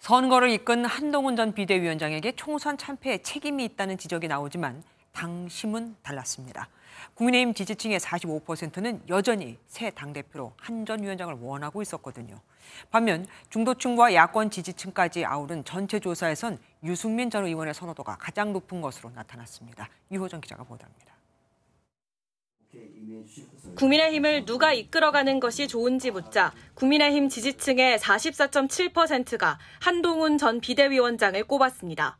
선거를 이끈 한동훈 전 비대위원장에게 총선 참패에 책임이 있다는 지적이 나오지만 당심은 달랐습니다. 국민의힘 지지층의 45%는 여전히 새 당대표로 한 전 위원장을 원하고 있었거든요. 반면 중도층과 야권 지지층까지 아우른 전체 조사에선 유승민 전 의원의 선호도가 가장 높은 것으로 나타났습니다. 유호정 기자가 보도합니다. 국민의힘을 누가 이끌어가는 것이 좋은지 묻자 국민의힘 지지층의 44.7%가 한동훈 전 비대위원장을 꼽았습니다.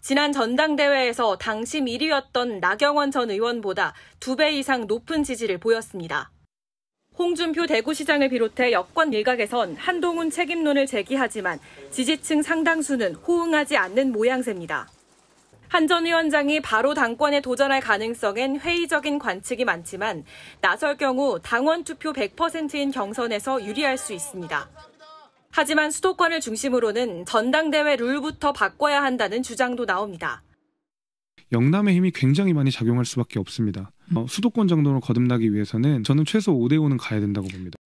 지난 전당대회에서 당심 1위였던 나경원 전 의원보다 2배 이상 높은 지지를 보였습니다. 홍준표 대구시장을 비롯해 여권 일각에선 한동훈 책임론을 제기하지만 지지층 상당수는 호응하지 않는 모양새입니다. 한전 위원장이 바로 당권에 도전할 가능성엔 회의적인 관측이 많지만 나설 경우 당원 투표 100%인 경선에서 유리할 수 있습니다. 하지만 수도권을 중심으로는 전당대회 룰부터 바꿔야 한다는 주장도 나옵니다. 영남의 힘이 굉장히 많이 작용할 수밖에 없습니다. 어, 수도권 정도로 거듭나기 위해서는 저는 최소 5대 5는 가야 된다고 봅니다.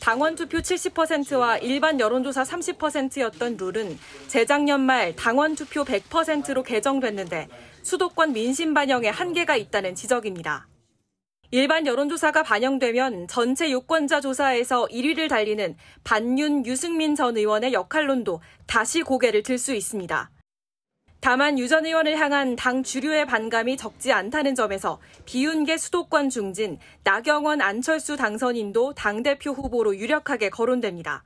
당원 투표 70%와 일반 여론조사 30%였던 룰은 재작년 말 당원 투표 100%로 개정됐는데 수도권 민심 반영에 한계가 있다는 지적입니다. 일반 여론조사가 반영되면 전체 유권자 조사에서 1위를 달리는 반윤 유승민 전 의원의 역할론도 다시 고개를 들 수 있습니다. 다만 유 전 의원을 향한 당 주류의 반감이 적지 않다는 점에서 비윤계 수도권 중진, 나경원 안철수 당선인도 당대표 후보로 유력하게 거론됩니다.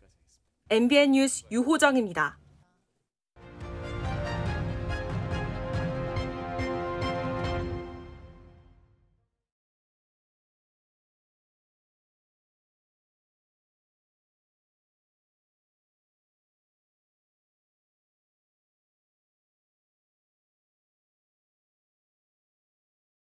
MBN 뉴스 유호정입니다.